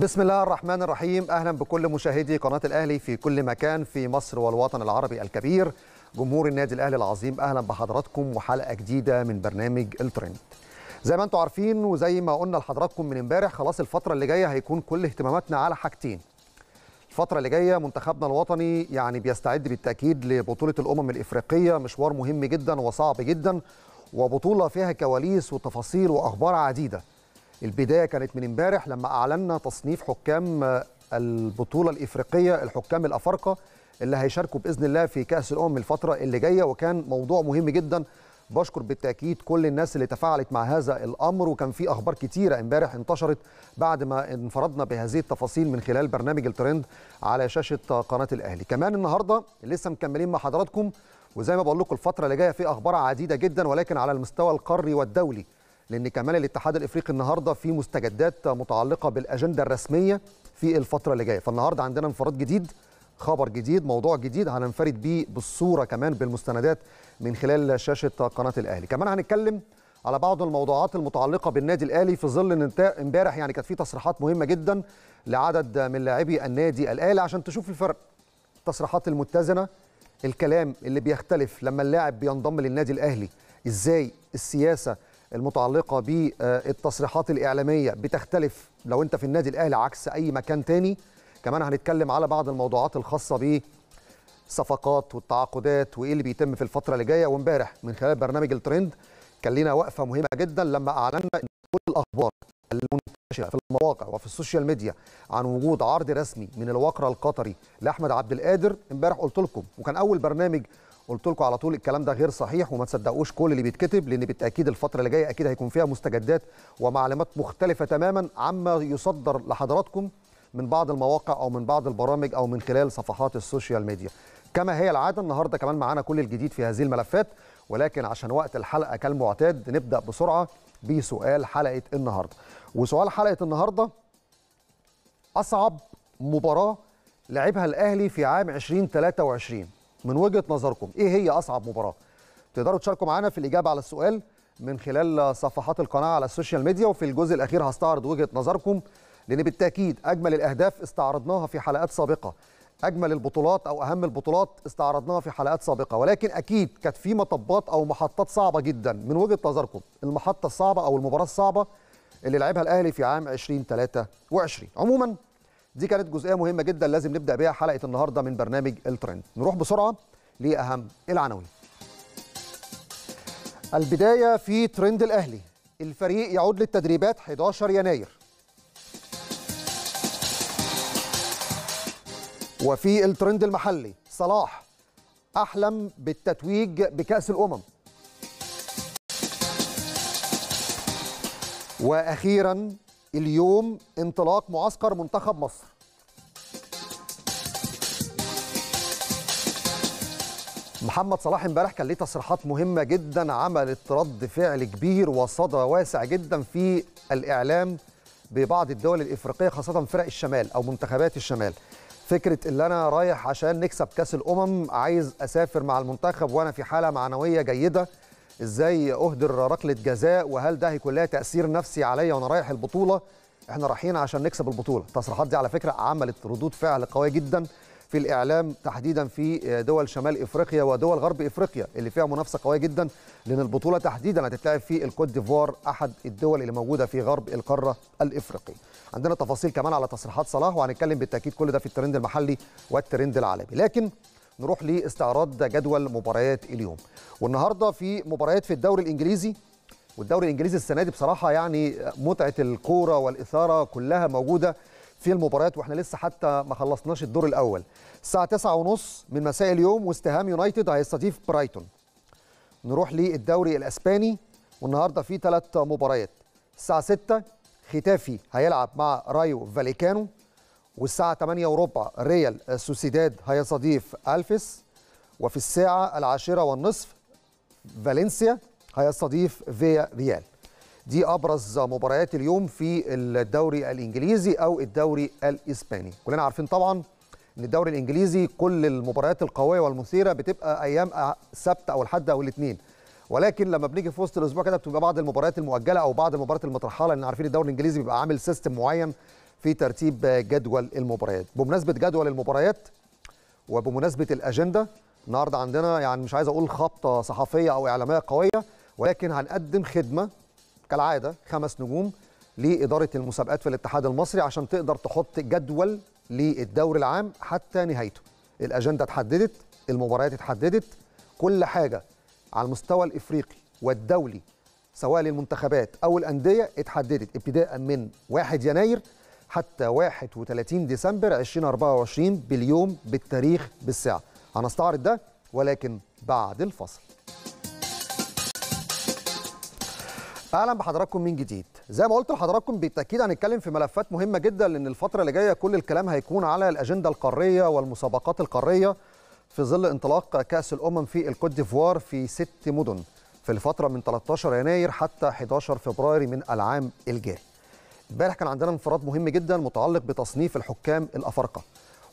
بسم الله الرحمن الرحيم اهلا بكل مشاهدي قناه الاهلي في كل مكان في مصر والوطن العربي الكبير جمهور النادي الاهلي العظيم اهلا بحضراتكم وحلقه جديده من برنامج الترند زي ما انتم عارفين وزي ما قلنا لحضراتكم من امبارح خلاص الفتره اللي جايه هيكون كل اهتماماتنا على حاجتين الفتره اللي جايه منتخبنا الوطني يعني بيستعد بالتاكيد لبطوله الامم الافريقيه مشوار مهم جدا وصعب جدا وبطوله فيها كواليس وتفاصيل واخبار عديده البدايه كانت من امبارح لما اعلنا تصنيف حكام البطوله الافريقيه الحكام الافارقه اللي هيشاركوا باذن الله في كاس الامم الفتره اللي جايه وكان موضوع مهم جدا بشكر بالتاكيد كل الناس اللي تفاعلت مع هذا الامر وكان في اخبار كتيره امبارح انتشرت بعد ما انفردنا بهذه التفاصيل من خلال برنامج الترند على شاشه قناه الاهلي كمان النهارده لسه مكملين مع حضراتكم وزي ما بقول لكم الفتره اللي جايه في اخبار عديده جدا ولكن على المستوى القاري والدولي لان كمان الاتحاد الافريقي النهارده في مستجدات متعلقه بالاجنده الرسميه في الفتره اللي جايه فالنهارده عندنا انفراد جديد خبر جديد موضوع جديد هننفرد بيه بالصوره كمان بالمستندات من خلال شاشه قناه الاهلي كمان هنتكلم على بعض الموضوعات المتعلقه بالنادي الاهلي في ظل ان امبارح يعني كانت في تصريحات مهمه جدا لعدد من لاعبي النادي الاهلي عشان تشوف الفرق التصريحات المتزنه الكلام اللي بيختلف لما اللاعب بينضم للنادي الاهلي ازاي السياسه المتعلقة بالتصريحات الإعلامية بتختلف لو أنت في النادي الأهلي عكس أي مكان تاني كمان هنتكلم على بعض الموضوعات الخاصة بصفقات والتعاقدات وإيه اللي بيتم في الفترة اللي جاية وامبارح من خلال برنامج الترند كان لنا وقفة مهمة جدا لما أعلنا إن كل الأخبار المنتشرة في المواقع وفي السوشيال ميديا عن وجود عرض رسمي من الوكرة القطري لأحمد عبد القادر امبارح قلت لكم وكان أول برنامج قلت لكم على طول الكلام ده غير صحيح وما تصدقوش كل اللي بيتكتب لان بالتاكيد الفتره اللي جايه اكيد هيكون فيها مستجدات ومعلومات مختلفه تماما عما يصدر لحضراتكم من بعض المواقع او من بعض البرامج او من خلال صفحات السوشيال ميديا كما هي العاده النهارده كمان معانا كل الجديد في هذه الملفات ولكن عشان وقت الحلقه كالمعتاد نبدا بسرعه بسؤال حلقه النهارده وسؤال حلقه النهارده اصعب مباراه لعبها الاهلي في عام 2023 من وجهه نظركم ايه هي اصعب مباراه تقدروا تشاركوا معانا في الاجابه على السؤال من خلال صفحات القناه على السوشيال ميديا وفي الجزء الاخير هستعرض وجهه نظركم لان بالتاكيد اجمل الاهداف استعرضناها في حلقات سابقه اجمل البطولات او اهم البطولات استعرضناها في حلقات سابقه ولكن اكيد كانت في مطبات او محطات صعبه جدا من وجهه نظركم المحطه الصعبه او المباراه الصعبه اللي لعبها الاهلي في عام 2023 عموما دي كانت جزئيه مهمه جدا لازم نبدا بيها حلقه النهارده من برنامج الترند نروح بسرعه لاهم العناوين البدايه في ترند الاهلي الفريق يعود للتدريبات 11 يناير وفي الترند المحلي صلاح احلم بالتتويج بكاس الامم واخيرا اليوم انطلاق معسكر منتخب مصر محمد صلاح امبارح كان ليه تصريحات مهمه جدا عملت رد فعل كبير وصدى واسع جدا في الاعلام ببعض الدول الافريقيه خاصه فرق الشمال او منتخبات الشمال فكره ان انا رايح عشان نكسب كاس الامم عايز اسافر مع المنتخب وانا في حاله معنويه جيده ازاي اهدر ركله جزاء وهل ده هيكون لها تاثير نفسي عليا وانا رايح البطوله احنا رايحين عشان نكسب البطوله التصريحات دي على فكره عملت ردود فعل قويه جدا في الاعلام تحديدا في دول شمال افريقيا ودول غرب افريقيا اللي فيها منافسه قويه جدا لان البطوله تحديدا هتتلعب في الكوت ديفوار احد الدول اللي موجوده في غرب القاره الافريقي عندنا تفاصيل كمان على تصريحات صلاح وهنتكلم بالتاكيد كل ده في الترند المحلي والترند العالمي لكن نروح لاستعراض جدول مباريات اليوم والنهارده في مباريات في الدوري الانجليزي والدوري الانجليزي السنه دي بصراحه يعني متعه الكوره والاثاره كلها موجوده في المباريات واحنا لسه حتى ما خلصناش الدور الاول الساعه 9:30 من مساء اليوم واستهام يونايتد هيستضيف برايتون نروح للدوري الاسباني والنهارده في ثلاث مباريات الساعه 6 ختافي هيلعب مع رايو فاليكانو والساعة 8 وربع ريال سوسيداد هيستضيف ألفيس وفي الساعة العاشرة والنصف فالنسيا هيستضيف فيا ريال دي أبرز مباريات اليوم في الدوري الإنجليزي أو الدوري الإسباني كلنا عارفين طبعا ان الدوري الانجليزي كل المباريات القويه والمثيره بتبقى ايام السبت او الحد او الاثنين ولكن لما بنيجي في وسط الاسبوع كده بتبقى بعض المباريات المؤجله او بعض المباريات المترحله لان عارفين الدوري الانجليزي بيبقى عامل سيستم معين في ترتيب جدول المباريات بمناسبه جدول المباريات وبمناسبه الاجنده النهارده عندنا يعني مش عايز اقول خبطه صحفيه او اعلاميه قويه ولكن هنقدم خدمه كالعاده خمس نجوم لاداره المسابقات في الاتحاد المصري عشان تقدر تحط جدول للدوري العام حتى نهايته الاجنده اتحددت المباريات اتحددت كل حاجه على المستوى الافريقي والدولي سواء للمنتخبات او الانديه اتحددت ابتداء من 1 يناير حتى 31 ديسمبر 2024 باليوم بالتاريخ بالساعة هنستعرض ده ولكن بعد الفصل اهلا بحضراتكم من جديد زي ما قلت لحضراتكم بالتاكيد هنتكلم في ملفات مهمه جدا لان الفتره اللي جايه كل الكلام هيكون على الاجنده القاريه والمسابقات القاريه في ظل انطلاق كاس الامم في الكوت ديفوار في ست مدن في الفتره من 13 يناير حتى 11 فبراير من العام الجاري امبارح كان عندنا انفراد مهم جدا متعلق بتصنيف الحكام الافارقه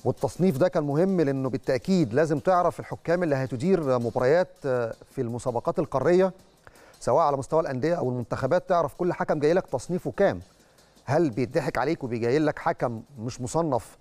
والتصنيف ده كان مهم لانه بالتاكيد لازم تعرف الحكام اللي هتدير مباريات آه، في المسابقات القاريه سواء على مستوى الانديه او المنتخبات تعرف كل حكم جاي لك تصنيفه كام هل بيضحك عليك وبيجي لك حكم مش مصنف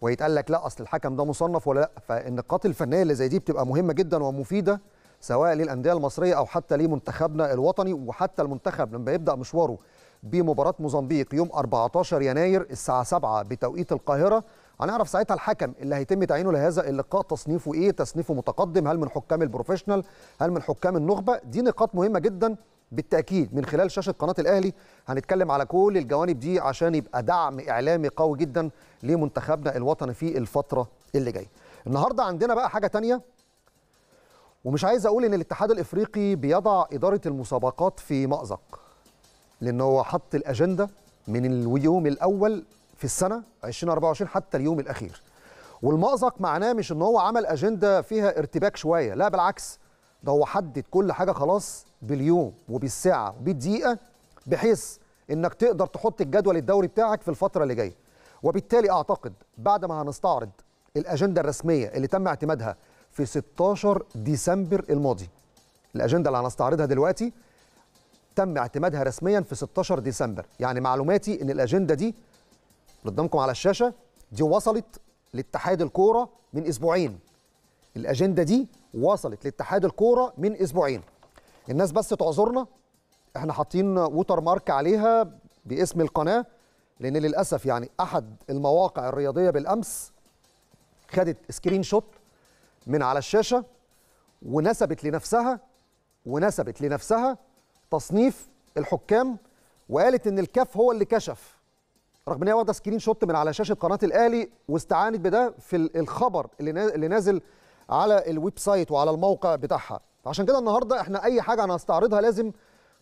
ويتقال لك لا اصل الحكم ده مصنف ولا لا فالنقاط الفنيه اللي زي دي بتبقى مهمه جدا ومفيده سواء للانديه المصريه او حتى لمنتخبنا الوطني وحتى المنتخب لما يبدا مشواره بمباراة موزمبيق يوم 14 يناير الساعة 7 بتوقيت القاهرة هنعرف ساعتها الحكم اللي هيتم تعيينه لهذا اللقاء تصنيفه ايه تصنيفه متقدم هل من حكام البروفيشنال هل من حكام النخبة دي نقاط مهمة جدا بالتاكيد من خلال شاشه قناه الاهلي هنتكلم على كل الجوانب دي عشان يبقى دعم اعلامي قوي جدا لمنتخبنا الوطني في الفتره اللي جايه النهارده عندنا بقى حاجه تانية ومش عايز اقول ان الاتحاد الافريقي بيضع اداره المسابقات في مازق لأن هو حط الأجندة من اليوم الأول في السنة 2024 حتى اليوم الأخير والمأزق معناه مش إن هو عمل أجندة فيها ارتباك شوية لا بالعكس ده هو حدد كل حاجة خلاص باليوم وبالساعة وبالدقيقة بحيث إنك تقدر تحط الجدول الدوري بتاعك في الفترة اللي جاية وبالتالي أعتقد بعد ما هنستعرض الأجندة الرسمية اللي تم اعتمادها في 16 ديسمبر الماضي الأجندة اللي هنستعرضها دلوقتي تم اعتمادها رسميا في 16 ديسمبر يعني معلوماتي ان الاجنده دي اللي قدامكم على الشاشه دي وصلت لاتحاد الكوره من اسبوعين الاجنده دي وصلت لاتحاد الكوره من اسبوعين الناس بس تعذرنا احنا حاطين ووتر مارك عليها باسم القناه لان للاسف يعني احد المواقع الرياضيه بالامس خدت سكرين شوت من على الشاشه ونسبت لنفسها ونسبت لنفسها تصنيف الحكام وقالت ان الكاف هو اللي كشف رغم ان هي واخده سكرين شوت من على شاشه قناه الاهلي واستعانت بده في الخبر اللي نازل على الويب سايت وعلى الموقع بتاعها عشان كده النهارده احنا اي حاجه هنستعرضها لازم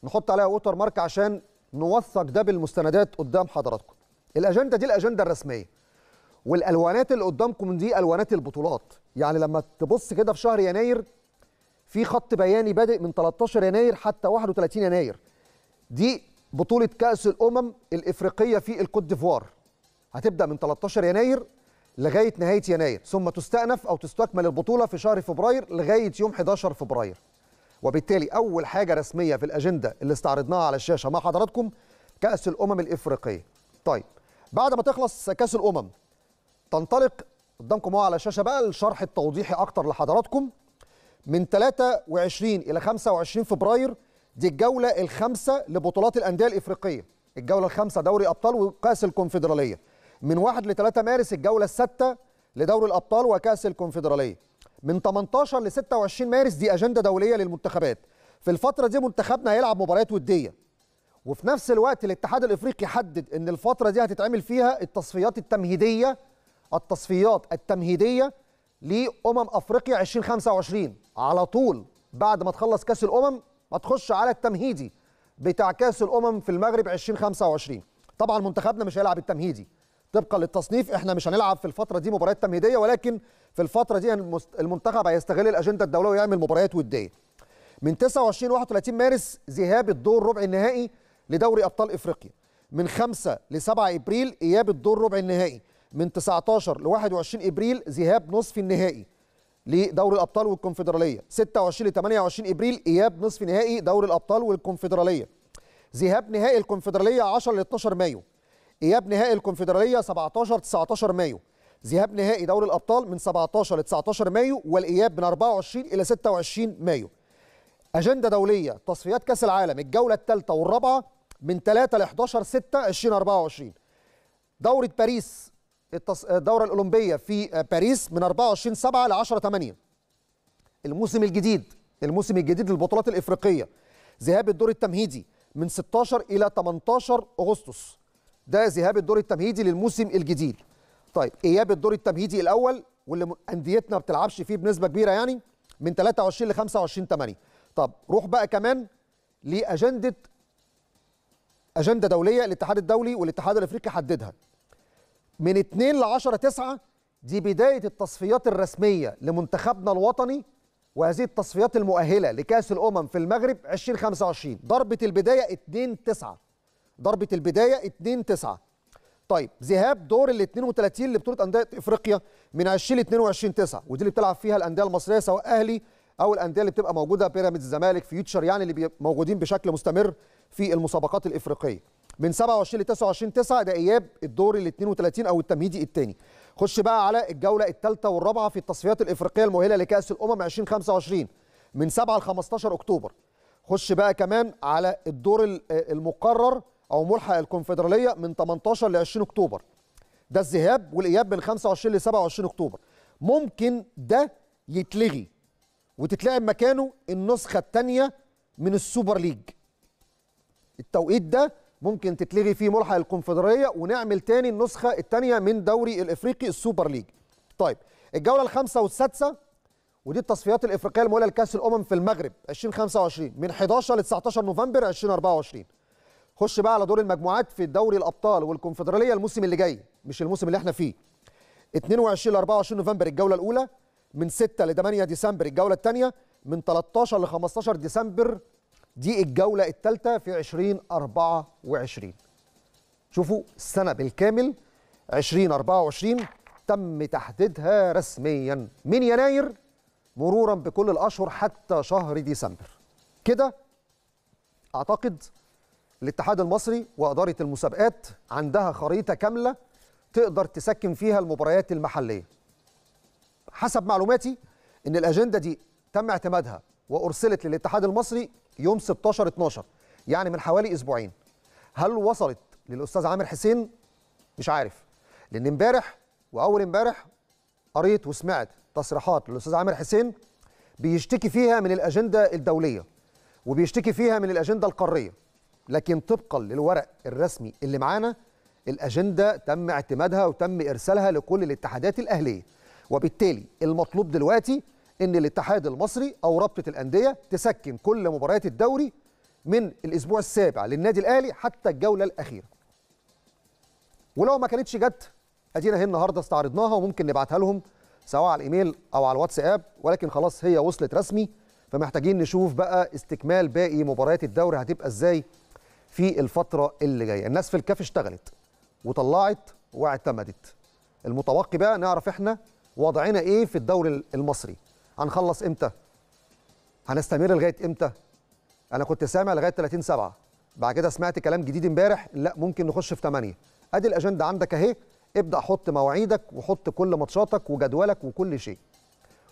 نحط عليها ووتر مارك عشان نوثق ده بالمستندات قدام حضراتكم الاجنده دي الاجنده الرسميه والالوانات اللي قدامكم دي الوانات البطولات يعني لما تبص كده في شهر يناير في خط بياني بادئ من 13 يناير حتى 31 يناير دي بطولة كأس الأمم الإفريقية في الكوت ديفوار هتبدأ من 13 يناير لغاية نهاية يناير ثم تستأنف أو تستكمل البطولة في شهر فبراير لغاية يوم 11 فبراير وبالتالي أول حاجة رسمية في الأجندة اللي استعرضناها على الشاشة مع حضراتكم كأس الأمم الإفريقية طيب بعد ما تخلص كأس الأمم تنطلق قدامكم اهو على الشاشة بقى الشرح التوضيحي أكتر لحضراتكم من 23 إلى 25 فبراير دي الجولة الخامسة لبطولات الأندية الإفريقية الجولة الخامسة دوري أبطال وكأس الكونفدرالية من 1 ل 3 مارس الجولة السادسة لدوري الأبطال وكأس الكونفدرالية من 18 ل 26 مارس دي أجندة دولية للمنتخبات في الفترة دي منتخبنا هيلعب مباريات ودية وفي نفس الوقت الاتحاد الإفريقي حدد إن الفترة دي هتتعمل فيها التصفيات التمهيدية التصفيات التمهيدية لأمم أفريقيا 2025 على طول بعد ما تخلص كاس الامم ما تخش على التمهيدي بتاع كاس الامم في المغرب 2025 طبعا منتخبنا مش هيلعب التمهيدي طبقا للتصنيف احنا مش هنلعب في الفتره دي مباريات تمهيديه ولكن في الفتره دي المنتخب هيستغل الاجنده الدوليه ويعمل مباريات وديه من 29 31 مارس ذهاب الدور ربع النهائي لدوري ابطال افريقيا من 5 ل 7 ابريل اياب الدور ربع النهائي من 19 ل 21 ابريل ذهاب نصف النهائي لدوري الابطال والكونفدراليه 26 ل 28 ابريل اياب نصف نهائي دوري الابطال والكونفدراليه ذهاب نهائي الكونفدراليه 10 ل 12 مايو اياب نهائي الكونفدراليه 17 19 مايو ذهاب نهائي دوري الابطال من 17 ل 19 مايو والاياب من 24 الى 26 مايو اجنده دوليه تصفيات كاس العالم الجوله الثالثه والرابعه من 3 ل 11 6 2024 دوره باريس الدورة الأولمبية في باريس من 24 7 ل 10 8 الموسم الجديد الموسم الجديد للبطولات الإفريقية ذهاب الدور التمهيدي من 16 إلى 18 أغسطس ده ذهاب الدور التمهيدي للموسم الجديد طيب إياب الدور التمهيدي الأول واللي أنديتنا ما بتلعبش فيه بنسبة كبيرة يعني من 23 ل 25 8 طب روح بقى كمان لأجندة أجندة دولية الاتحاد الدولي والاتحاد الأفريقي حددها من 2 ل 10 9 دي بدايه التصفيات الرسميه لمنتخبنا الوطني وهذه التصفيات المؤهله لكاس الامم في المغرب 2025 ضربه البدايه 2 9 ضربه البدايه 2 9 طيب ذهاب دور ال 32 لبطوله انديه افريقيا من 20 ل 22 9 ودي اللي بتلعب فيها الانديه المصريه سواء اهلي او الانديه اللي بتبقى موجوده بيراميدز الزمالك فيوتشر يعني اللي موجودين بشكل مستمر في المسابقات الافريقيه من 27 ل 29 9 ده اياب الدور ال 32 او التمهيدي الثاني خش بقى على الجوله الثالثه والرابعه في التصفيات الافريقيه المؤهله لكاس الامم 2025 من 7 ل 15 اكتوبر خش بقى كمان على الدور آه، المقرر او ملحق الكونفدراليه من 18 ل 20 اكتوبر ده الذهاب والاياب من 25 ل 27 اكتوبر ممكن ده يتلغي وتتلعب مكانه النسخه الثانيه من السوبر ليج التوقيت ده ممكن تتلغي فيه ملحق الكونفدراليه ونعمل تاني النسخه الثانيه من دوري الافريقي السوبر ليج. طيب الجوله الخامسه والسادسه ودي التصفيات الافريقيه المؤهله لكاس الامم في المغرب 2025 من 11 ل 19 نوفمبر 2024. خش بقى على دور المجموعات في دوري الابطال والكونفدراليه الموسم اللي جاي مش الموسم اللي احنا فيه. 22 ل 24 نوفمبر الجوله الاولى من 6 ل 8 ديسمبر الجوله الثانيه من 13 ل 15 ديسمبر دي الجولة الثالثة في 2024 شوفوا السنة بالكامل 2024 تم تحديدها رسميا من يناير مرورا بكل الأشهر حتى شهر ديسمبر كده أعتقد الاتحاد المصري وإدارة المسابقات عندها خريطة كاملة تقدر تسكن فيها المباريات المحلية حسب معلوماتي أن الأجندة دي تم اعتمادها وأرسلت للاتحاد المصري يوم 16 12 يعني من حوالي اسبوعين هل وصلت للاستاذ عامر حسين مش عارف لان امبارح واول امبارح قريت وسمعت تصريحات للاستاذ عامر حسين بيشتكي فيها من الاجنده الدوليه وبيشتكي فيها من الاجنده القاريه لكن طبقا للورق الرسمي اللي معانا الاجنده تم اعتمادها وتم ارسالها لكل الاتحادات الاهليه وبالتالي المطلوب دلوقتي ان الاتحاد المصري او رابطه الانديه تسكن كل مباريات الدوري من الاسبوع السابع للنادي الاهلي حتى الجوله الاخيره ولو ما كانتش جت ادينا هي النهارده استعرضناها وممكن نبعتها لهم سواء على الايميل او على الواتساب ولكن خلاص هي وصلت رسمي فمحتاجين نشوف بقى استكمال باقي مباريات الدوري هتبقى ازاي في الفتره اللي جايه الناس في الكاف اشتغلت وطلعت واعتمدت المتوقع بقى نعرف احنا وضعنا ايه في الدوري المصري هنخلص امتى هنستمر لغايه امتى انا كنت سامع لغايه 30 7 بعد كده سمعت كلام جديد امبارح لا ممكن نخش في 8 ادي الاجنده عندك اهي ابدا حط مواعيدك وحط كل ماتشاتك وجدولك وكل شيء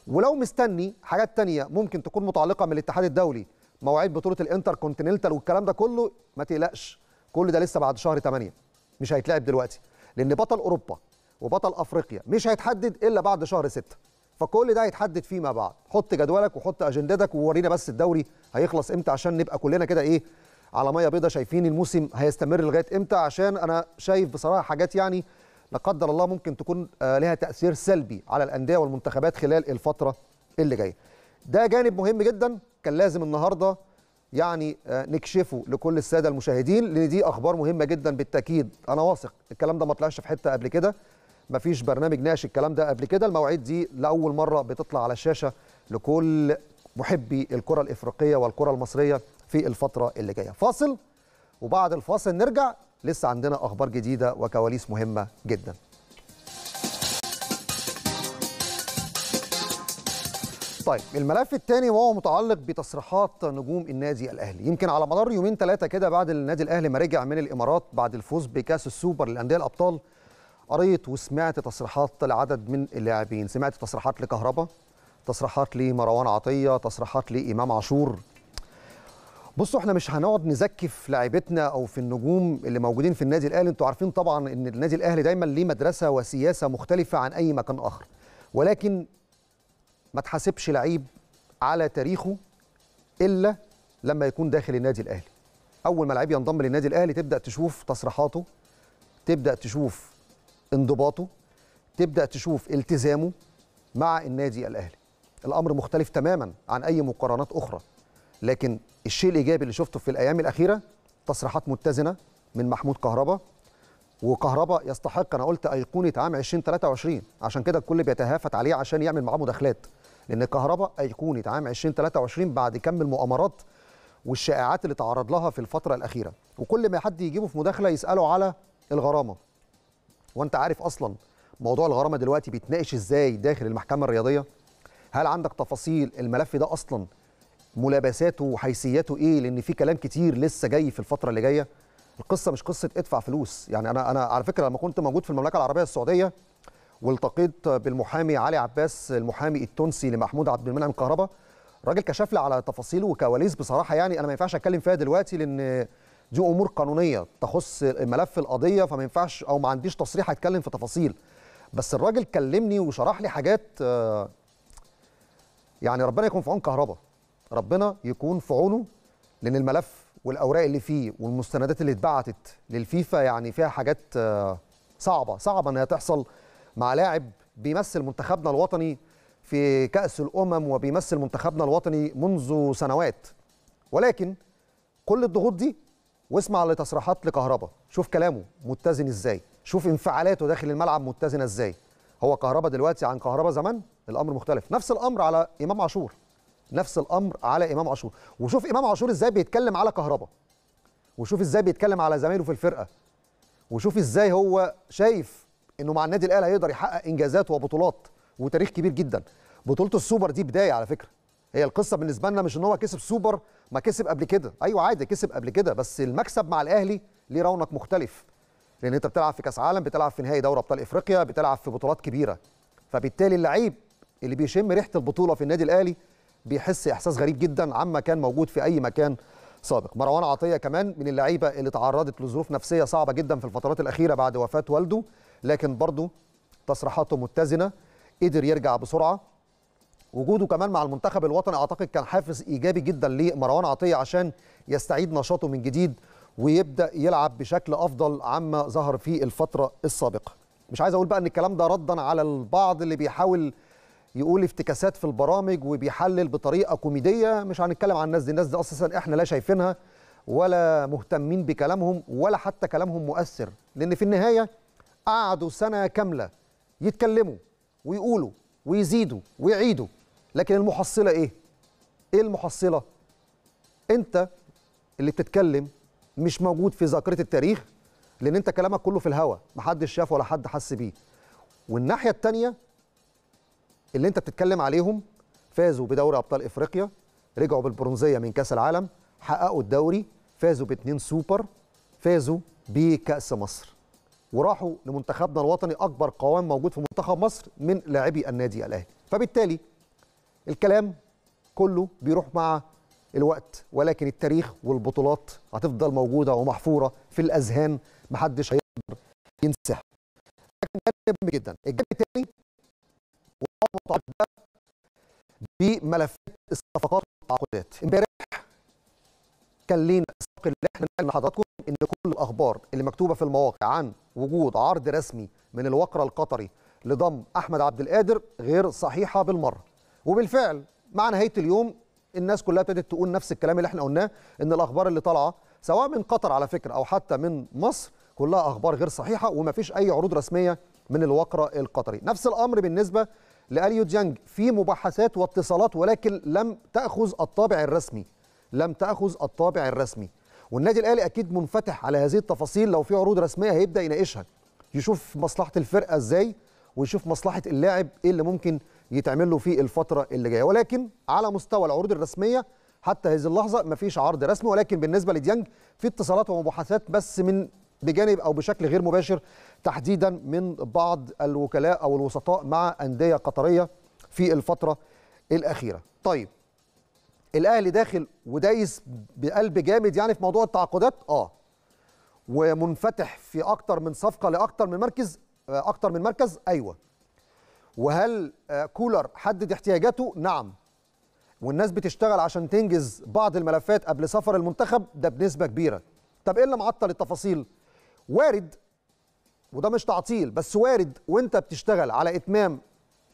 ولو مستني حاجات تانية ممكن تكون متعلقه من الاتحاد الدولي مواعيد بطوله الانتر كونتيننتال والكلام ده كله ما تقلقش كل ده لسه بعد شهر 8 مش هيتلعب دلوقتي لان بطل اوروبا وبطل افريقيا مش هيتحدد الا بعد شهر 6 فكل ده هيتحدد فيما بعد حط جدولك وحط اجندتك وورينا بس الدوري هيخلص امتى عشان نبقى كلنا كده ايه على ميه بيضه شايفين الموسم هيستمر لغايه امتى عشان انا شايف بصراحه حاجات يعني لا قدر الله ممكن تكون آه، لها تاثير سلبي على الانديه والمنتخبات خلال الفتره اللي جايه ده جانب مهم جدا كان لازم النهارده يعني آه، نكشفه لكل الساده المشاهدين لان دي اخبار مهمه جدا بالتاكيد انا واثق الكلام ده ما طلعش في حته قبل كده مفيش برنامج ناقش الكلام ده قبل كده المواعيد دي لاول مره بتطلع على الشاشه لكل محبي الكره الافريقيه والكره المصريه في الفتره اللي جايه فاصل وبعد الفاصل نرجع لسه عندنا اخبار جديده وكواليس مهمه جدا طيب الملف الثاني وهو متعلق بتصريحات نجوم النادي الاهلي يمكن على مدار يومين ثلاثه كده بعد النادي الاهلي ما رجع من الامارات بعد الفوز بكاس السوبر للانديه الابطال قريت وسمعت تصريحات لعدد من اللاعبين سمعت تصريحات لكهربا تصريحات لمروان عطيه تصريحات لامام عاشور بصوا احنا مش هنقعد نزكي في لعيبتنا او في النجوم اللي موجودين في النادي الاهلي انتوا عارفين طبعا ان النادي الاهلي دايما ليه مدرسه وسياسه مختلفه عن اي مكان اخر ولكن ما تحاسبش لعيب على تاريخه الا لما يكون داخل النادي الاهلي اول ما لعيب ينضم للنادي الاهلي تبدا تشوف تصريحاته تبدا تشوف انضباطه تبدا تشوف التزامه مع النادي الاهلي الامر مختلف تماما عن اي مقارنات اخرى لكن الشيء الايجابي اللي شفته في الايام الاخيره تصريحات متزنه من محمود كهربا وكهربا يستحق انا قلت ايقونه عام 2023 عشان كده الكل بيتهافت عليه عشان يعمل معاه مداخلات لان كهربا ايقونه عام 2023 بعد كم المؤامرات والشائعات اللي تعرض لها في الفتره الاخيره وكل ما حد يجيبه في مداخله يساله على الغرامه وانت عارف اصلا موضوع الغرامه دلوقتي بيتناقش ازاي داخل المحكمه الرياضيه هل عندك تفاصيل الملف ده اصلا ملابساته وحيثياته ايه لان في كلام كتير لسه جاي في الفتره اللي جايه القصه مش قصه ادفع فلوس يعني انا انا على فكره لما كنت موجود في المملكه العربيه السعوديه والتقيت بالمحامي علي عباس المحامي التونسي لمحمود عبد المنعم كهربا راجل كشف لي على تفاصيله وكواليس بصراحه يعني انا ما ينفعش اتكلم فيها دلوقتي لان دي امور قانونيه تخص ملف القضيه فما ينفعش او ما عنديش تصريح اتكلم في تفاصيل بس الراجل كلمني وشرح لي حاجات آه، يعني ربنا يكون في عون كهربا ربنا يكون في عونه لان الملف والاوراق اللي فيه والمستندات اللي اتبعتت للفيفا يعني فيها حاجات آه، صعبه صعبه انها تحصل مع لاعب بيمثل منتخبنا الوطني في كاس الامم وبيمثل منتخبنا الوطني منذ سنوات ولكن كل الضغوط دي واسمع لتصريحات لكهربا شوف كلامه متزن ازاي شوف انفعالاته داخل الملعب متزنه ازاي هو كهربا دلوقتي عن كهربا زمان الامر مختلف نفس الامر على امام عاشور نفس الامر على امام عاشور وشوف امام عاشور ازاي بيتكلم على كهربا وشوف ازاي بيتكلم على زمايله في الفرقه وشوف ازاي هو شايف انه مع النادي الاهلي هيقدر يحقق انجازات وبطولات وتاريخ كبير جدا بطوله السوبر دي بدايه على فكره هي القصه بالنسبه لنا مش ان هو كسب سوبر ما كسب قبل كده ايوه عادي كسب قبل كده بس المكسب مع الاهلي ليه رونق مختلف لان انت بتلعب في كاس عالم بتلعب في نهائي دوري ابطال افريقيا بتلعب في بطولات كبيره فبالتالي اللعيب اللي بيشم ريحه البطوله في النادي الاهلي بيحس احساس غريب جدا عما كان موجود في اي مكان سابق مروان عطيه كمان من اللعيبه اللي تعرضت لظروف نفسيه صعبه جدا في الفترات الاخيره بعد وفاه والده لكن برضه تصريحاته متزنه قدر يرجع بسرعه وجوده كمان مع المنتخب الوطني اعتقد كان حافز ايجابي جدا لمروان عطيه عشان يستعيد نشاطه من جديد ويبدا يلعب بشكل افضل عما ظهر في الفتره السابقه مش عايز اقول بقى ان الكلام ده ردا على البعض اللي بيحاول يقول افتكاسات في البرامج وبيحلل بطريقه كوميديه مش هنتكلم عن الناس دي الناس دي اساسا احنا لا شايفينها ولا مهتمين بكلامهم ولا حتى كلامهم مؤثر لان في النهايه قعدوا سنه كامله يتكلموا ويقولوا ويزيدوا ويعيدوا لكن المحصله ايه ايه المحصله انت اللي بتتكلم مش موجود في ذاكره التاريخ لان انت كلامك كله في الهوا محدش شاف ولا حد حس بيه والناحيه الثانيه اللي انت بتتكلم عليهم فازوا بدوري ابطال افريقيا رجعوا بالبرونزيه من كاس العالم حققوا الدوري فازوا باتنين سوبر فازوا بكاس مصر وراحوا لمنتخبنا الوطني اكبر قوام موجود في منتخب مصر من لاعبي النادي الاهلي فبالتالي الكلام كله بيروح مع الوقت ولكن التاريخ والبطولات هتفضل موجوده ومحفوره في الاذهان محدش هيقدر ينساها لكن ده جدا الجانب الثاني بملفات الصفقات والتعاقدات امبارح كان لينا السبق اللي احنا نقل لحضراتكم ان كل الاخبار اللي مكتوبه في المواقع عن وجود عرض رسمي من الوقره القطري لضم احمد عبد القادر غير صحيحه بالمره وبالفعل مع نهايه اليوم الناس كلها ابتدت تقول نفس الكلام اللي احنا قلناه ان الاخبار اللي طالعه سواء من قطر على فكره او حتى من مصر كلها اخبار غير صحيحه وما فيش اي عروض رسميه من الوقره القطري نفس الامر بالنسبه لاليو جانج في مباحثات واتصالات ولكن لم تاخذ الطابع الرسمي لم تاخذ الطابع الرسمي والنادي الاهلي اكيد منفتح على هذه التفاصيل لو في عروض رسميه هيبدا يناقشها يشوف مصلحه الفرقه ازاي ويشوف مصلحه اللاعب ايه اللي ممكن يتعمل له في الفتره اللي جايه ولكن على مستوى العروض الرسميه حتى هذه اللحظه مفيش عرض رسمي ولكن بالنسبه لديانج في اتصالات ومباحثات بس من بجانب او بشكل غير مباشر تحديدا من بعض الوكلاء او الوسطاء مع انديه قطريه في الفتره الاخيره طيب الاهلي داخل ودايس بقلب جامد يعني في موضوع التعاقدات اه ومنفتح في اكتر من صفقه لاكتر من مركز آه، اكتر من مركز ايوه وهل آه، كولر حدد احتياجاته؟ نعم والناس بتشتغل عشان تنجز بعض الملفات قبل سفر المنتخب ده بنسبة كبيرة طب ايه اللي معطل التفاصيل؟ وارد وده مش تعطيل بس وارد وانت بتشتغل على اتمام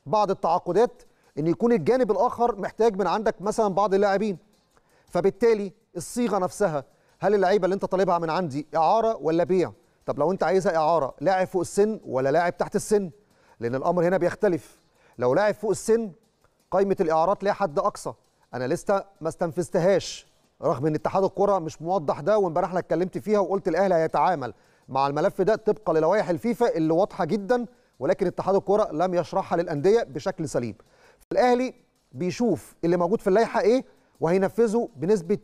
بعض التعاقدات ان يكون الجانب الاخر محتاج من عندك مثلا بعض اللاعبين فبالتالي الصيغه نفسها هل اللعيبه اللي انت طالبها من عندي اعاره ولا بيع طب لو انت عايزها اعاره لاعب فوق السن ولا لاعب تحت السن لان الامر هنا بيختلف لو لاعب فوق السن قائمه الاعارات ليها حد اقصى انا لسه ما استنفذتهاش رغم ان اتحاد الكره مش موضح ده وامبارح انا اتكلمت فيها وقلت الاهلي هيتعامل مع الملف ده طبقا للوائح الفيفا اللي واضحه جدا ولكن اتحاد الكره لم يشرحها للانديه بشكل سليم فالاهلي بيشوف اللي موجود في اللائحه ايه وهينفذه بنسبه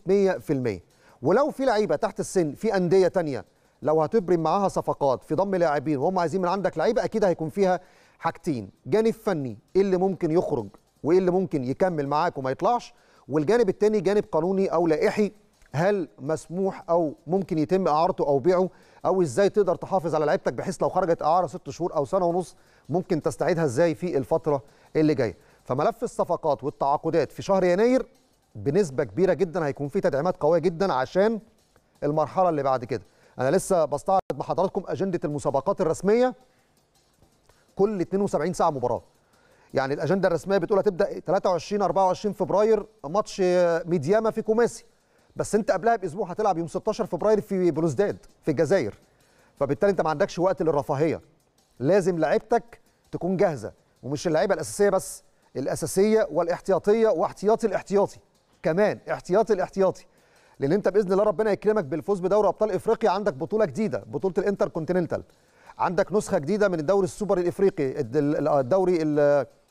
100% ولو في لعيبه تحت السن في انديه تانية لو هتبرم معاها صفقات في ضم لاعبين وهم عايزين من عندك لعيبه اكيد هيكون فيها حاجتين جانب فني ايه اللي ممكن يخرج وايه اللي ممكن يكمل معاك وما يطلعش والجانب الثاني جانب قانوني او لائحي هل مسموح او ممكن يتم اعارته او بيعه او ازاي تقدر تحافظ على لعيبتك بحيث لو خرجت اعاره ست شهور او سنه ونص ممكن تستعيدها ازاي في الفتره اللي جايه فملف الصفقات والتعاقدات في شهر يناير بنسبه كبيره جدا هيكون في تدعيمات قويه جدا عشان المرحله اللي بعد كده انا لسه بستعرض مع حضراتكم اجنده المسابقات الرسميه كل 72 ساعه مباراه يعني الاجنده الرسميه بتقول هتبدا 23 24 فبراير ماتش ميدياما في كوماسي بس انت قبلها باسبوع هتلعب يوم 16 فبراير في بلوزداد في الجزائر فبالتالي انت ما عندكش وقت للرفاهيه لازم لعيبتك تكون جاهزه ومش اللعيبه الاساسيه بس الاساسيه والاحتياطيه واحتياطي الاحتياطي كمان احتياطي الاحتياطي لان انت باذن الله ربنا يكرمك بالفوز بدوري ابطال افريقيا عندك بطوله جديده بطوله الانتر كونتيننتال عندك نسخه جديده من الدوري السوبر الافريقي الدوري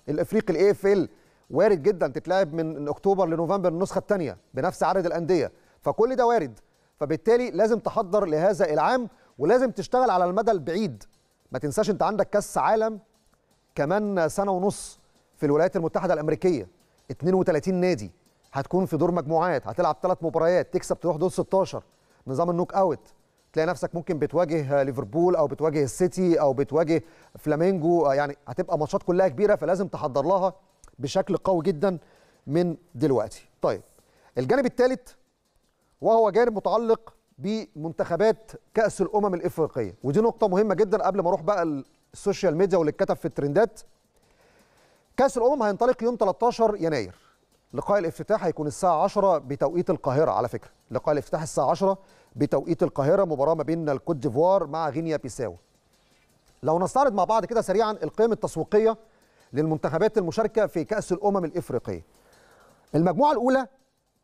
الافريقي الاي اف ال وارد جدا تتلعب من اكتوبر لنوفمبر النسخه الثانيه بنفس عدد الانديه فكل ده وارد فبالتالي لازم تحضر لهذا العام ولازم تشتغل على المدى البعيد ما تنساش انت عندك كاس عالم كمان سنه ونص في الولايات المتحده الامريكيه 32 نادي هتكون في دور مجموعات هتلعب ثلاث مباريات تكسب تروح دور 16 نظام النوك اوت تلاقي نفسك ممكن بتواجه ليفربول او بتواجه السيتي او بتواجه فلامينجو آه، يعني هتبقى ماتشات كلها كبيره فلازم تحضر لها بشكل قوي جدا من دلوقتي طيب الجانب الثالث وهو جانب متعلق بمنتخبات كاس الامم الافريقيه ودي نقطه مهمه جدا قبل ما اروح بقى السوشيال ميديا واللي اتكتب في الترندات كاس الامم هينطلق يوم 13 يناير لقاء الافتتاح هيكون الساعة 10 بتوقيت القاهرة على فكرة لقاء الافتتاح الساعة 10 بتوقيت القاهرة مباراة ما بين الكوت ديفوار مع غينيا بيساو لو نستعرض مع بعض كده سريعا القيم التسويقية للمنتخبات المشاركة في كأس الأمم الإفريقية المجموعة الأولى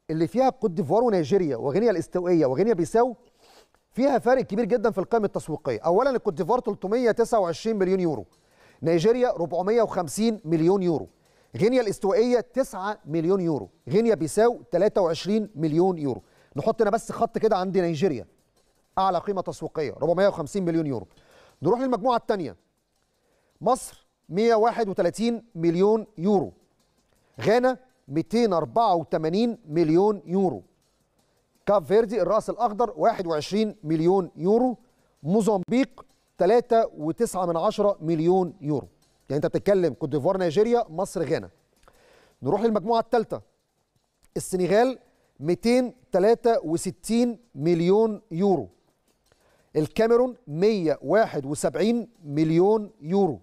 اللي فيها الكوت ديفوار ونيجيريا وغينيا الاستوائية وغينيا بيساو فيها فارق كبير جدا في القيم التسويقية أولا الكوت ديفوار 329 مليون يورو نيجيريا 450 مليون يورو غينيا الاستوائيه 9 مليون يورو غينيا بيساو 23 مليون يورو نحط هنا بس خط كده عند نيجيريا اعلى قيمه تسويقيه 450 مليون يورو نروح للمجموعه الثانيه مصر 131 مليون يورو غانا 284 مليون يورو كاب فيردي الراس الاخضر 21 مليون يورو موزمبيق 3.9 مليون يورو يعني انت بتتكلم كوت ديفوار نيجيريا مصر غانا نروح للمجموعه الثالثه السنغال 263 مليون يورو الكاميرون 171 مليون يورو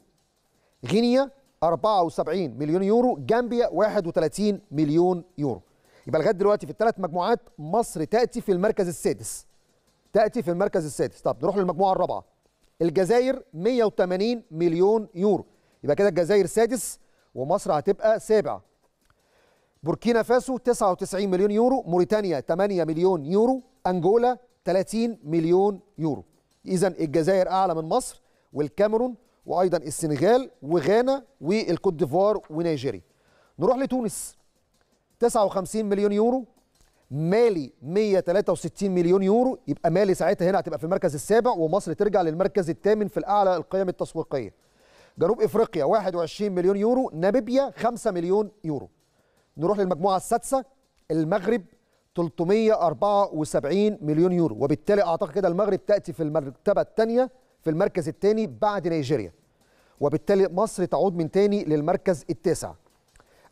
غينيا 74 مليون يورو جامبيا 31 مليون يورو يبقى لغايه دلوقتي في الثلاث مجموعات مصر تاتي في المركز السادس تاتي في المركز السادس طب نروح للمجموعه الرابعه الجزائر 180 مليون يورو يبقى كده الجزائر سادس ومصر هتبقى سابع بوركينا فاسو 99 مليون يورو موريتانيا 8 مليون يورو أنجولا 30 مليون يورو إذا الجزائر أعلى من مصر والكاميرون وأيضا السنغال وغانا والكوت ديفوار ونيجيريا نروح لتونس 59 مليون يورو مالي 163 مليون يورو يبقى مالي ساعتها هنا هتبقى في المركز السابع ومصر ترجع للمركز الثامن في الاعلى القيم التسويقيه جنوب افريقيا 21 مليون يورو ناميبيا 5 مليون يورو نروح للمجموعه السادسه المغرب 374 مليون يورو وبالتالي اعتقد كده المغرب تاتي في المرتبه الثانيه في المركز الثاني بعد نيجيريا وبالتالي مصر تعود من تاني للمركز التاسع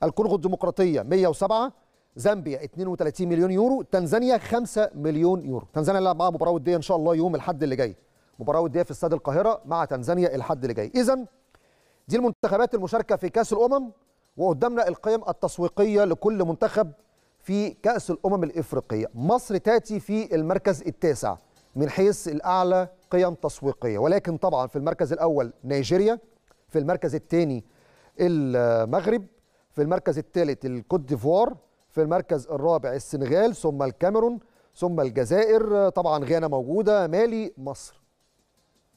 الكونغو الديمقراطيه 107 زامبيا 32 مليون يورو تنزانيا 5 مليون يورو تنزانيا هنلعب معاها مباراه وديه ان شاء الله يوم الحد اللي جاي مباراه وديه في استاد القاهره مع تنزانيا الحد اللي جاي اذا دي المنتخبات المشاركه في كاس الامم وقدامنا القيم التسويقيه لكل منتخب في كاس الامم الافريقيه مصر تاتي في المركز التاسع من حيث الاعلى قيم تسويقيه ولكن طبعا في المركز الاول نيجيريا في المركز الثاني المغرب في المركز الثالث الكوت ديفوار في المركز الرابع السنغال ثم الكاميرون ثم الجزائر طبعا غانا موجوده مالي مصر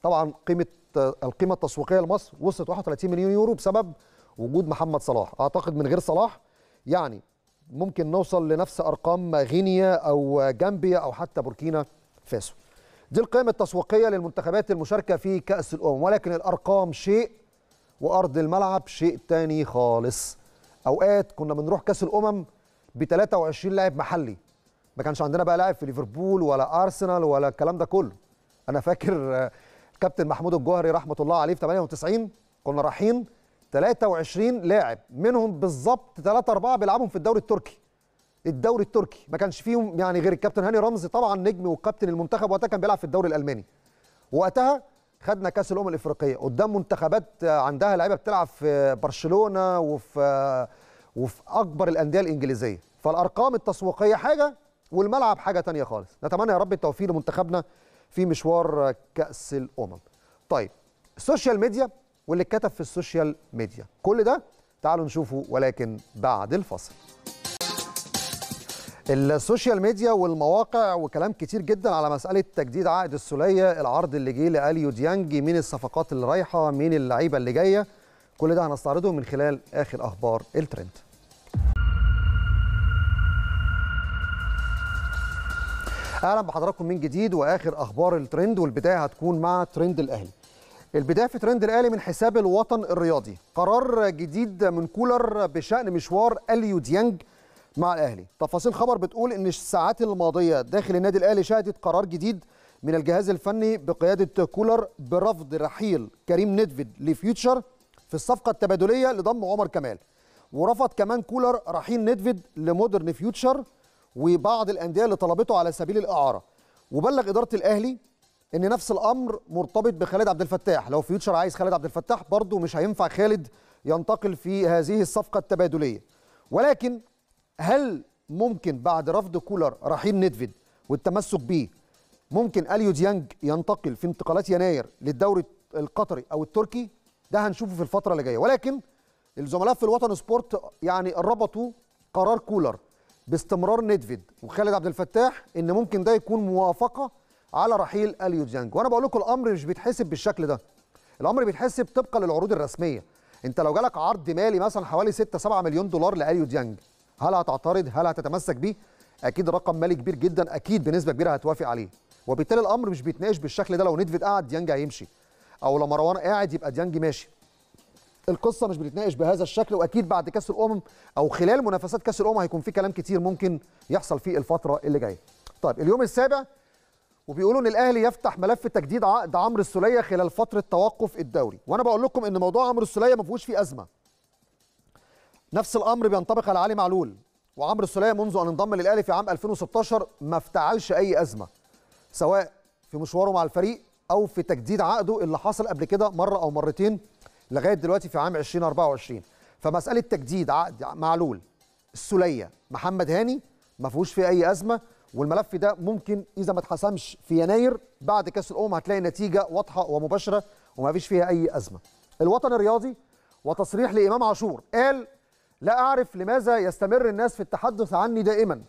طبعا قيمه القيمه التسويقيه لمصر وصلت 31 مليون يورو بسبب وجود محمد صلاح اعتقد من غير صلاح يعني ممكن نوصل لنفس ارقام غينيا او جامبيا او حتى بوركينا فاسو دي القيمه التسويقيه للمنتخبات المشاركه في كاس الامم ولكن الارقام شيء وارض الملعب شيء تاني خالص اوقات كنا بنروح كاس الامم ب 23 لاعب محلي ما كانش عندنا بقى لاعب في ليفربول ولا ارسنال ولا الكلام ده كله انا فاكر كابتن محمود الجوهري رحمه الله عليه في 98 كنا رايحين 23 لاعب منهم بالظبط 3 4 بيلعبهم في الدوري التركي الدوري التركي ما كانش فيهم يعني غير الكابتن هاني رمزي طبعا نجم والكابتن المنتخب وقتها كان بيلعب في الدوري الالماني وقتها خدنا كاس الامم الافريقيه قدام منتخبات عندها لعيبه بتلعب في برشلونه وفي وفي اكبر الانديه الانجليزيه فالارقام التسويقيه حاجه والملعب حاجه تانية خالص نتمنى يا رب التوفيق لمنتخبنا في مشوار كاس الامم طيب السوشيال ميديا واللي اتكتب في السوشيال ميديا كل ده تعالوا نشوفه ولكن بعد الفصل السوشيال ميديا والمواقع وكلام كتير جدا على مسألة تجديد عقد السولية العرض اللي جه لأليو ديانج مين الصفقات اللي رايحة مين اللعيبة اللي جاية كل ده هنستعرضه من خلال آخر أخبار الترند اهلا بحضراتكم من جديد واخر اخبار الترند والبدايه هتكون مع ترند الاهلي البدايه في ترند الاهلي من حساب الوطن الرياضي قرار جديد من كولر بشان مشوار اليو ديانج مع الاهلي تفاصيل خبر بتقول ان الساعات الماضيه داخل النادي الاهلي شهدت قرار جديد من الجهاز الفني بقياده كولر برفض رحيل كريم ندفيد لفيوتشر في الصفقه التبادليه لضم عمر كمال ورفض كمان كولر رحيل ندفيد لمودرن فيوتشر وبعض الانديه اللي طلبته على سبيل الاعاره وبلغ اداره الاهلي ان نفس الامر مرتبط بخالد عبد الفتاح لو فيوتشر عايز خالد عبد الفتاح برضه مش هينفع خالد ينتقل في هذه الصفقه التبادليه ولكن هل ممكن بعد رفض كولر رحيم ندفيد والتمسك بيه ممكن اليو ديانج ينتقل في انتقالات يناير للدوري القطري او التركي ده هنشوفه في الفتره اللي جايه ولكن الزملاء في الوطن سبورت يعني ربطوا قرار كولر باستمرار نيدفيد وخالد عبد الفتاح ان ممكن ده يكون موافقه على رحيل اليو ديانج وانا بقول لكم الامر مش بيتحسب بالشكل ده الامر بيتحسب طبقا للعروض الرسميه انت لو جالك عرض مالي مثلا حوالي 6 7 مليون دولار لاليو ديانج هل هتعترض هل هتتمسك بيه اكيد رقم مالي كبير جدا اكيد بنسبه كبيره هتوافق عليه وبالتالي الامر مش بيتناقش بالشكل ده لو نيدفيد قعد ديانج هيمشي او لو مروان قاعد يبقى ديانج ماشي القصه مش بتتناقش بهذا الشكل واكيد بعد كاس الامم او خلال منافسات كاس الامم هيكون في كلام كتير ممكن يحصل في الفتره اللي جايه. طيب اليوم السابع وبيقولوا ان الاهلي يفتح ملف تجديد عقد عمرو السوليه خلال فتره توقف الدوري وانا بقول لكم ان موضوع عمرو السوليه ما فيهوش فيه ازمه. نفس الامر بينطبق على علي معلول وعمرو السوليه منذ ان انضم للاهلي في عام 2016 ما افتعلش اي ازمه سواء في مشواره مع الفريق او في تجديد عقده اللي حصل قبل كده مره او مرتين لغايه دلوقتي في عام 2024 فمساله تجديد عقد معلول السوليه محمد هاني ما فيهوش فيه اي ازمه والملف ده ممكن اذا ما اتحسمش في يناير بعد كاس الامم هتلاقي نتيجه واضحه ومباشره وما فيش فيها اي ازمه. الوطن الرياضي وتصريح لامام عاشور قال لا اعرف لماذا يستمر الناس في التحدث عني دائما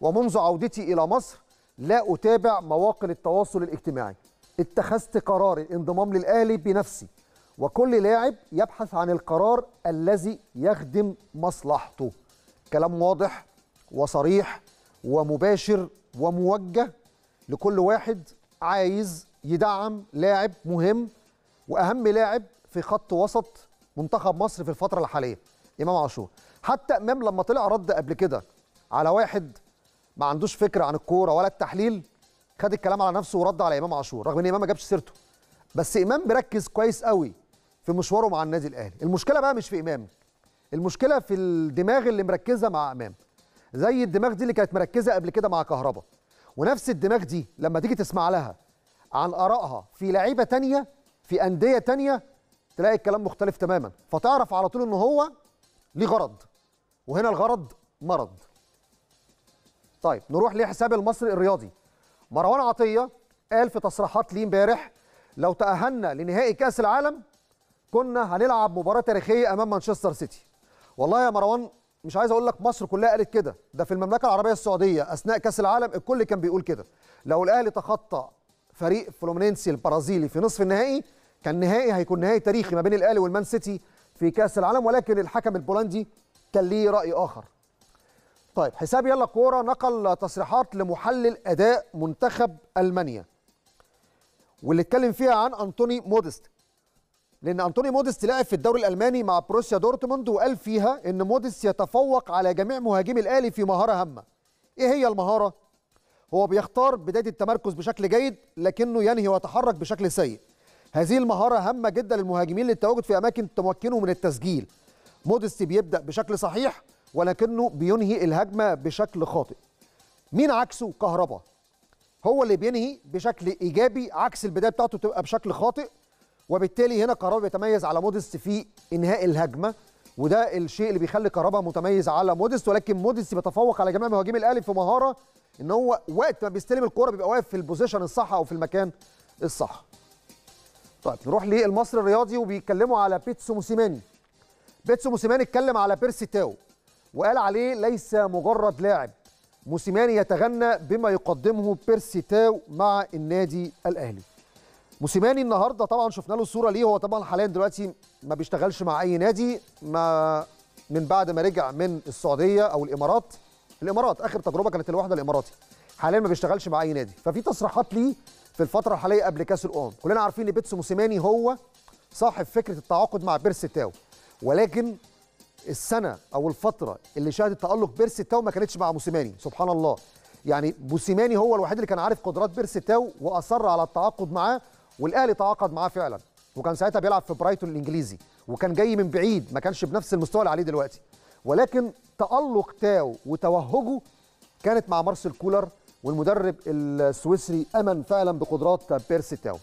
ومنذ عودتي الى مصر لا اتابع مواقع التواصل الاجتماعي. اتخذت قرار الانضمام للاهلي بنفسي وكل لاعب يبحث عن القرار الذي يخدم مصلحته كلام واضح وصريح ومباشر وموجه لكل واحد عايز يدعم لاعب مهم واهم لاعب في خط وسط منتخب مصر في الفتره الحاليه امام عاشور حتى امام لما طلع رد قبل كده على واحد ما عندوش فكره عن الكوره ولا التحليل خد الكلام على نفسه ورد على امام عاشور رغم ان امام ما جابش سيرته بس امام مركز كويس قوي في مشواره مع النادي الاهلي المشكله بقى مش في امام المشكله في الدماغ اللي مركزه مع امام زي الدماغ دي اللي كانت مركزه قبل كده مع كهربا ونفس الدماغ دي لما تيجي تسمع لها عن ارائها في لعيبه تانية في انديه تانية تلاقي الكلام مختلف تماما فتعرف على طول ان هو ليه غرض وهنا الغرض مرض طيب نروح لحساب المصري الرياضي مروان عطيه قال في تصريحات ليه امبارح لو تاهلنا لنهائي كاس العالم كنا هنلعب مباراه تاريخيه امام مانشستر سيتي والله يا مروان مش عايز اقول لك مصر كلها قالت كده ده في المملكه العربيه السعوديه اثناء كاس العالم الكل كان بيقول كده لو الاهلي تخطى فريق فلومينينسي البرازيلي في نصف النهائي كان نهائي هيكون نهائي تاريخي ما بين الاهلي والمان سيتي في كاس العالم ولكن الحكم البولندي كان ليه راي اخر طيب حساب يلا كوره نقل تصريحات لمحلل اداء منتخب المانيا واللي اتكلم فيها عن انطوني مودست لان انطوني مودست لعب في الدوري الالماني مع بروسيا دورتموند وقال فيها ان مودست يتفوق على جميع مهاجمي الاهلي في مهاره هامه ايه هي المهاره هو بيختار بدايه التمركز بشكل جيد لكنه ينهي ويتحرك بشكل سيء هذه المهاره هامه جدا للمهاجمين للتواجد في اماكن تمكنه من التسجيل مودست بيبدا بشكل صحيح ولكنه بينهي الهجمه بشكل خاطئ مين عكسه كهربا هو اللي بينهي بشكل ايجابي عكس البدايه بتاعته تبقى بشكل خاطئ وبالتالي هنا كهربا بيتميز على مودست في انهاء الهجمه وده الشيء اللي بيخلي كهربا متميز على مودست ولكن مودست بيتفوق على جميع مهاجمي الاهلي في مهاره ان هو وقت ما بيستلم الكوره بيبقى واقف في البوزيشن الصح او في المكان الصح. طيب نروح للمصري الرياضي وبيتكلموا على بيتسو موسيماني. بيتسو موسيماني اتكلم على بيرسي تاو وقال عليه ليس مجرد لاعب موسيماني يتغنى بما يقدمه بيرسي تاو مع النادي الاهلي. موسيماني النهارده طبعا شفنا له الصوره ليه هو طبعا حاليا دلوقتي ما بيشتغلش مع اي نادي ما من بعد ما رجع من السعوديه او الامارات الامارات اخر تجربه كانت الوحده الاماراتي حاليا ما بيشتغلش مع اي نادي ففي تصريحات ليه في الفتره الحاليه قبل كاس الامم كلنا عارفين ان بيتسو موسيماني هو صاحب فكره التعاقد مع بيرسي تاو ولكن السنه او الفتره اللي شهدت تالق بيرسي تاو ما كانتش مع موسيماني سبحان الله يعني موسيماني هو الوحيد اللي كان عارف قدرات بيرسي تاو واصر على التعاقد معاه والاهلي تعاقد معاه فعلا وكان ساعتها بيلعب في برايتون الانجليزي وكان جاي من بعيد ما كانش بنفس المستوى اللي عليه دلوقتي ولكن تالق تاو وتوهجه كانت مع مارسيل كولر والمدرب السويسري امن فعلا بقدرات بيرسي تاو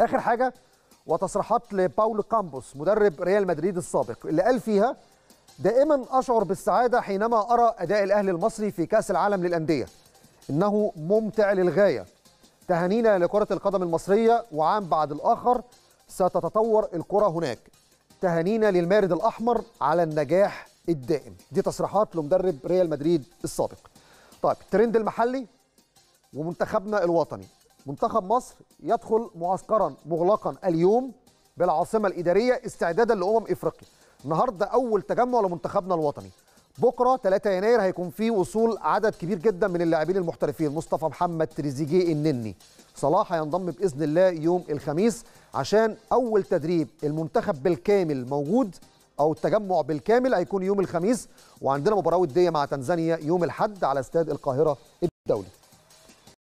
اخر حاجه وتصريحات لباولو كامبوس مدرب ريال مدريد السابق اللي قال فيها دائما اشعر بالسعاده حينما ارى اداء الاهلي المصري في كاس العالم للانديه انه ممتع للغايه تهانينا لكرة القدم المصرية وعام بعد الآخر ستتطور الكرة هناك تهانينا للمارد الأحمر على النجاح الدائم دي تصريحات لمدرب ريال مدريد السابق طيب الترند المحلي ومنتخبنا الوطني منتخب مصر يدخل معسكرا مغلقا اليوم بالعاصمة الإدارية استعدادا لأمم إفريقيا النهارده أول تجمع لمنتخبنا الوطني بكره 3 يناير هيكون فيه وصول عدد كبير جدا من اللاعبين المحترفين مصطفى محمد تريزيجيه النني صلاح هينضم باذن الله يوم الخميس عشان اول تدريب المنتخب بالكامل موجود او التجمع بالكامل هيكون يوم الخميس وعندنا مباراه وديه مع تنزانيا يوم الاحد على استاد القاهره الدولي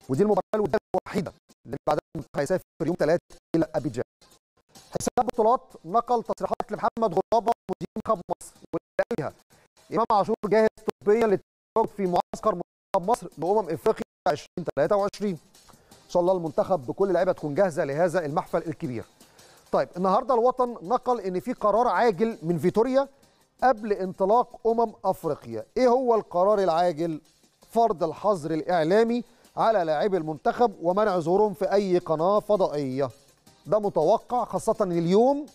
ودي المباراه الوحيده اللي بعدها هيسافر يوم 3 الى ابيجان حساب بطولات نقل تصريحات لمحمد غرابه مدير منتخب مصر قالها امام عاشور جاهز طبيا للتواجد في معسكر منتخب مصر بامم افريقيا 2023 ان شاء الله المنتخب بكل لعيبه تكون جاهزه لهذا المحفل الكبير طيب النهارده الوطن نقل ان في قرار عاجل من فيتوريا قبل انطلاق امم افريقيا ايه هو القرار العاجل فرض الحظر الاعلامي على لاعبي المنتخب ومنع ظهورهم في اي قناه فضائيه ده متوقع خاصه ان اليوم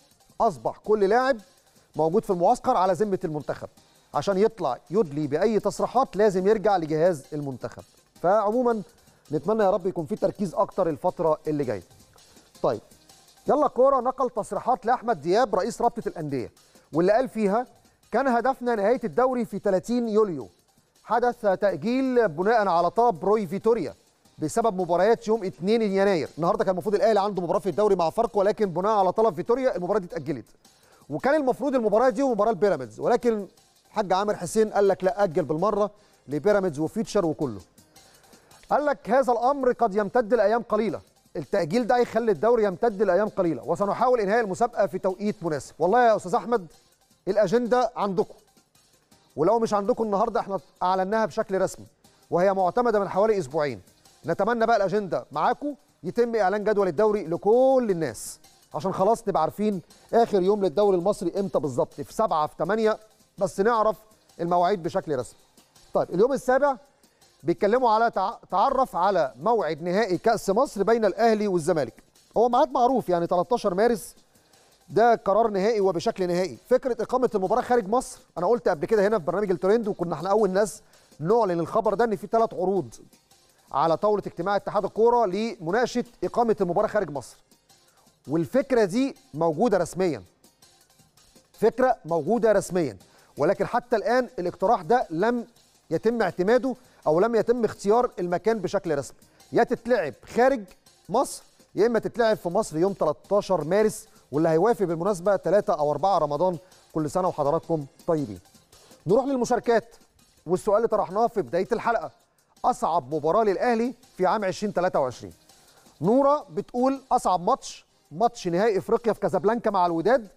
اصبح كل لاعب موجود في المعسكر على ذمه المنتخب عشان يطلع يدلي باي تصريحات لازم يرجع لجهاز المنتخب فعموما نتمنى يا رب يكون في تركيز اكتر الفتره اللي جايه طيب يلا كوره نقل تصريحات لاحمد دياب رئيس رابطه الانديه واللي قال فيها كان هدفنا نهايه الدوري في 30 يوليو حدث تاجيل بناء على طلب روي فيتوريا بسبب مباريات يوم 2 يناير النهارده كان المفروض الاهلي عنده مباراه في الدوري مع فاركو ولكن بناء على طلب فيتوريا المباراه دي اتاجلت وكان المفروض المباراه دي ومباراه بيراميدز ولكن الحاج عامر حسين قال لك لا اجل بالمره لبيراميدز وفيتشر وكله قال لك هذا الامر قد يمتد لايام قليله التاجيل ده هيخلي الدوري يمتد لايام قليله وسنحاول انهاء المسابقه في توقيت مناسب والله يا استاذ احمد الاجنده عندكم ولو مش عندكم النهارده احنا اعلناها بشكل رسمي وهي معتمده من حوالي اسبوعين نتمنى بقى الاجنده معاكم يتم اعلان جدول الدوري لكل الناس عشان خلاص نبقى عارفين اخر يوم للدوري المصري امتى بالظبط في 7 في 8 بس نعرف المواعيد بشكل رسمي طيب اليوم السابع بيتكلموا على تعرف على موعد نهائي كأس مصر بين الأهلي والزمالك هو ميعاد معروف يعني 13 مارس ده قرار نهائي وبشكل نهائي فكرة إقامة المباراة خارج مصر أنا قلت قبل كده هنا في برنامج الترند وكنا احنا أول ناس نعلن الخبر ده إن في ثلاث عروض على طاولة اجتماع اتحاد الكورة لمناقشة إقامة المباراة خارج مصر والفكرة دي موجودة رسميا فكرة موجودة رسميا ولكن حتى الآن الاقتراح ده لم يتم اعتماده أو لم يتم اختيار المكان بشكل رسمي يا تتلعب خارج مصر يا إما تتلعب في مصر يوم 13 مارس واللي هيوافي بالمناسبة 3 أو 4 رمضان كل سنة وحضراتكم طيبين نروح للمشاركات والسؤال اللي طرحناه في بداية الحلقة أصعب مباراة للأهلي في عام 2023 نورة بتقول أصعب ماتش ماتش نهائي افريقيا في كازابلانكا مع الوداد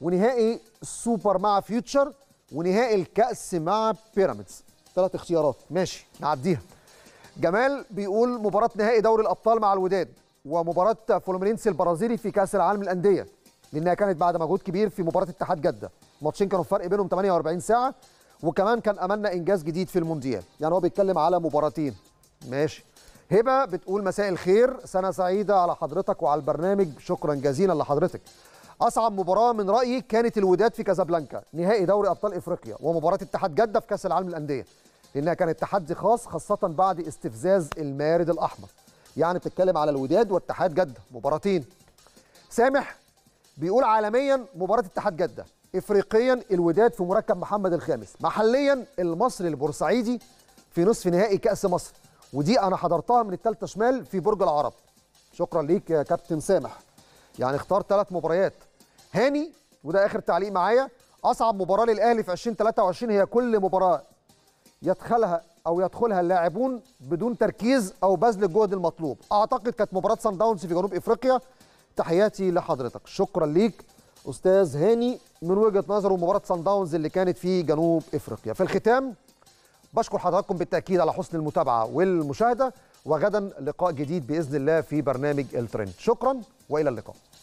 ونهائي السوبر مع فيوتشر ونهائي الكاس مع بيراميدز ثلاث اختيارات ماشي نعديها جمال بيقول مباراه نهائي دوري الابطال مع الوداد ومباراه فلومينينس البرازيلي في كاس العالم الانديه لانها كانت بعد مجهود كبير في مباراه اتحاد جده ماتشين كانوا الفرق بينهم 48 ساعه وكمان كان املنا انجاز جديد في المونديال يعني هو بيتكلم على مباراتين ماشي هبه بتقول مساء الخير سنه سعيده على حضرتك وعلى البرنامج شكرا جزيلا لحضرتك اصعب مباراه من رايي كانت الوداد في كازابلانكا نهائي دوري ابطال افريقيا ومباراه اتحاد جده في كاس العالم للانديه لانها كانت تحدي خاص خاصه بعد استفزاز المارد الاحمر يعني بتتكلم على الوداد واتحاد جده مباراتين سامح بيقول عالميا مباراه اتحاد جده افريقيا الوداد في مركب محمد الخامس محليا المصري البورسعيدي في نصف نهائي كاس مصر ودي انا حضرتها من الثالثه شمال في برج العرب شكرا ليك يا كابتن سامح يعني اختار ثلاث مباريات هاني وده اخر تعليق معايا اصعب مباراه للاهلي في 2023 هي كل مباراه يدخلها او يدخلها اللاعبون بدون تركيز او بذل الجهد المطلوب اعتقد كانت مباراه سان داونز في جنوب افريقيا تحياتي لحضرتك شكرا ليك استاذ هاني من وجهه نظره مباراه سان داونز اللي كانت في جنوب افريقيا في الختام بشكر حضراتكم بالتاكيد على حسن المتابعه والمشاهده وغدا لقاء جديد باذن الله في برنامج الترند شكرا والى اللقاء